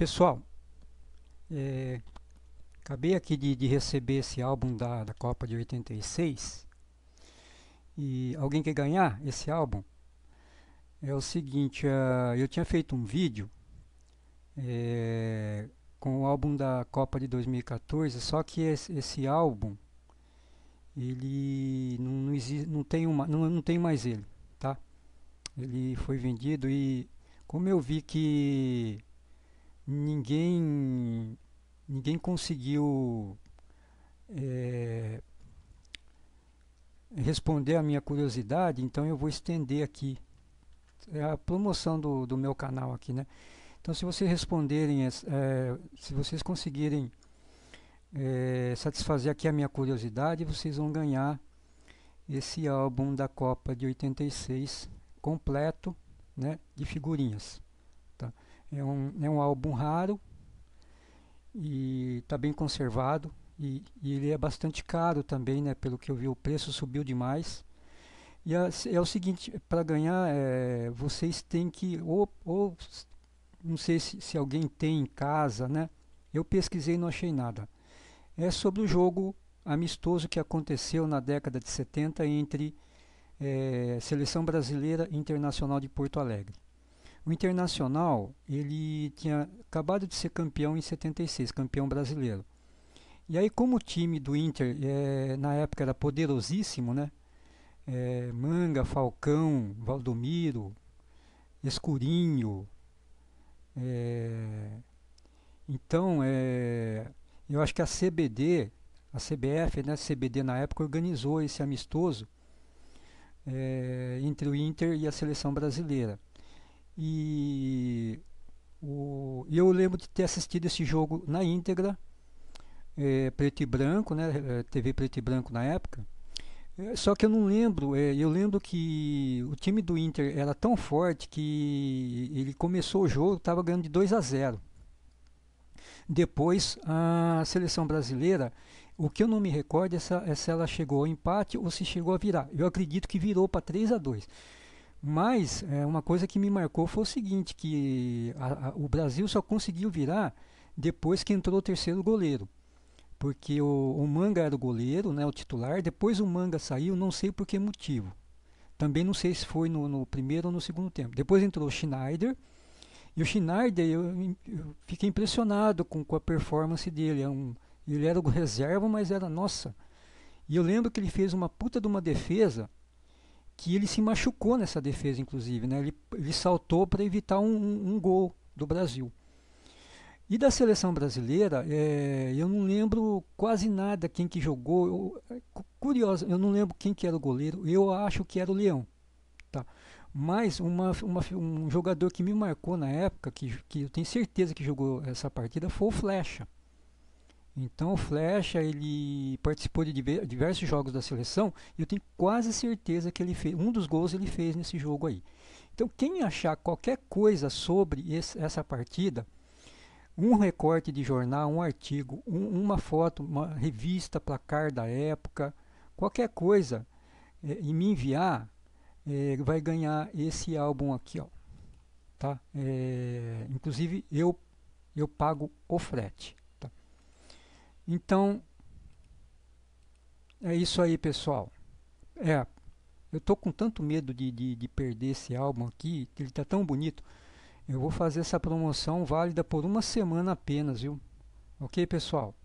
Pessoal, é, acabei aqui de, de, receber esse álbum da, da Copa de 86. E alguém quer ganhar esse álbum? É o seguinte, uh, eu tinha feito um vídeo é, com o álbum da Copa de 2014, só que esse, esse álbum ele não, não, existe, não, tem uma, não, não tem mais ele, tá? Ele foi vendido e como eu vi que ninguém ninguém conseguiu é, responder a minha curiosidade, então eu vou estender aqui. É a promoção do, do meu canal aqui, né? Então se vocês responderem, é, se vocês conseguirem é, satisfazer aqui a minha curiosidade, vocês vão ganhar esse álbum da Copa de 86 completo, né, de figurinhas. É um, é um álbum raro e está bem conservado e, e, ele é bastante caro também, né? Pelo que eu vi, o preço subiu demais. E a, é o seguinte, para ganhar é, vocês têm que ou, ou não sei se, se alguém tem em casa, né? Eu pesquisei e não achei nada. É sobre o jogo amistoso que aconteceu na década de 70 entre é, Seleção Brasileira e Internacional de Porto Alegre. O Internacional, ele tinha acabado de ser campeão em 76, campeão brasileiro. E aí, como o time do Inter é, na época era poderosíssimo, né? É, Manga, Falcão, Valdomiro, Escurinho. É, então, é, eu acho que a CBD, a CBF, né? CBD na época organizou esse amistoso é, entre o Inter e a seleção brasileira. E o, eu lembro de ter assistido esse jogo na íntegra, é, preto e branco, né, eh, TV preto e branco na época. É, só que eu não lembro, é, eu lembro que o time do Inter era tão forte que ele começou o jogo, estava ganhando de 2 a 0. Depois, a seleção brasileira, o que eu não me recordo é se, é se ela chegou ao empate ou se chegou a virar. Eu acredito que virou para 3 a 2. Mas é, uma coisa que me marcou foi o seguinte, que a, a, o Brasil só conseguiu virar depois que entrou o terceiro goleiro. Porque o, o, Manga era o goleiro, né, o titular, depois o Manga saiu, não sei por que motivo. Também não sei se foi no, no primeiro ou no segundo tempo. Depois entrou o Schneider, e o Schneider, eu, eu fiquei impressionado com, com a performance dele. É um, ele era o reserva, mas era nossa. E eu lembro que ele fez uma puta de uma defesa que ele se machucou nessa defesa, inclusive. Né? Ele, ele saltou para evitar um, um, um, gol do Brasil. E da seleção brasileira, é, eu não lembro quase nada quem que jogou. Eu, é, curioso, eu não lembro quem que era o goleiro. Eu acho que era o Leão. Tá? Mas uma, uma, um jogador que me marcou na época, que, que eu tenho certeza que jogou essa partida, foi o Flecha. Então o Flecha ele participou de diversos jogos da seleção e eu tenho quase certeza que ele fez um dos gols ele fez nesse jogo aí. Então quem achar qualquer coisa sobre esse, essa partida, um recorte de jornal, um artigo, um, uma foto, uma revista, placar da época, qualquer coisa é, e me enviar, é, vai ganhar esse álbum aqui, ó. Tá? É, inclusive eu eu pago o frete. Então, é isso aí, pessoal. É, eu tô com tanto medo de, de, de perder esse álbum aqui, ele tá tão bonito. Eu vou fazer essa promoção válida por uma semana apenas, viu? Ok, pessoal?